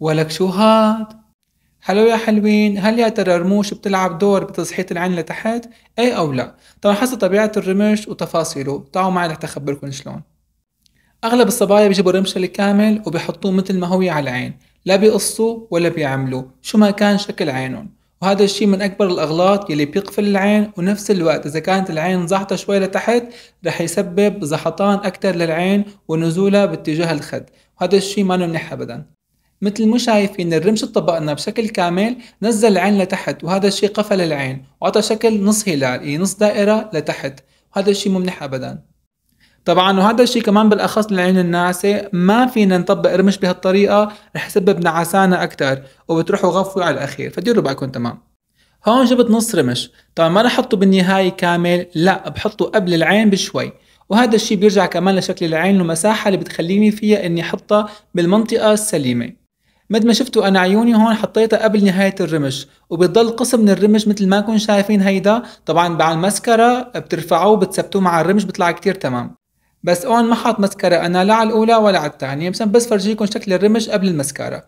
ولك شو هاد حلو يا حلوين هل يا ترى الرموش بتلعب دور بتصحيط العين لتحت اي او لا طبعا حسب طبيعه الرمش وتفاصيله تعالوا معي رح تخبركم شلون اغلب الصبايا بيجيبوا الرمش الكامل وبيحطوه مثل ما هو على العين لا بيقصوا ولا بيعملوا شو ما كان شكل عينهم وهذا الشيء من أكبر الأغلاط يلي بيقفل العين ونفس الوقت إذا كانت العين زحطة شوي لتحت رح يسبب زحطان أكتر للعين ونزولها باتجاه الخد وهذا الشيء ما منيح أبدا مثل ما شايفين الرمش طبقنا بشكل كامل نزل العين لتحت وهذا الشيء قفل العين وعطى شكل نص هلال يعني نص دائرة لتحت وهذا الشيء مو منيح أبدا طبعا وهذا الشيء كمان بالاخص للعين الناعسه ما فينا نطبق رمش بهالطريقه رح يسبب نعسانه اكثر وبتروحوا غفوا على الاخير فديروا بالكم تمام هون جبت نص رمش طبعا ما رح احطه بالنهايه كامل لا بحطه قبل العين بشوي وهذا الشيء بيرجع كمان لشكل العين والمساحه اللي بتخليني فيها اني احطها بالمنطقه السليمه مد ما شفتوا انا عيوني هون حطيتها قبل نهايه الرمش وبتضل قسم من الرمش مثل ما كنتم شايفين هيدا طبعا مع المسكره بترفعوه وبتثبتوه مع الرمش بيطلع كتير تمام بس هون ما حاط مسكره انا لا على الاولى ولا على الثانيه بس بس فرجيكم شكل الرمش قبل المسكره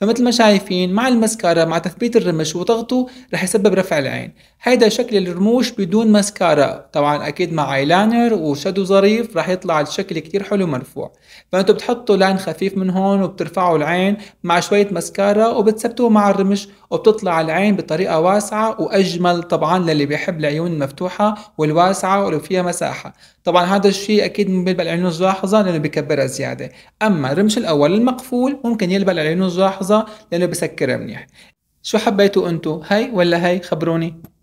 فمثل ما شايفين مع المسكرة مع تثبيت الرمش وضغطه رح يسبب رفع العين هيدا شكل الرموش بدون ماسكارا طبعا اكيد مع ايلانر وشادو ظريف راح يطلع الشكل كتير حلو مرفوع فانتو بتحطوا لان خفيف من هون وبترفعوا العين مع شوية ماسكارا وبتثبتوه مع الرمش وبتطلع العين بطريقة واسعة واجمل طبعا للي بيحب العيون المفتوحة والواسعة ولو فيها مساحة طبعا هذا الشيء اكيد بيلبق العيون الجاحظة لانه بكبرها زيادة اما الرمش الاول المقفول ممكن يلبق العيون الجاحظة لانه بسكرها منيح شو حبيتوا انتو هاي ولا هاي خبروني